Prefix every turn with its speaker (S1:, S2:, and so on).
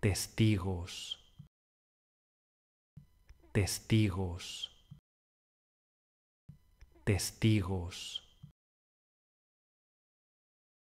S1: testigos, testigos, testigos.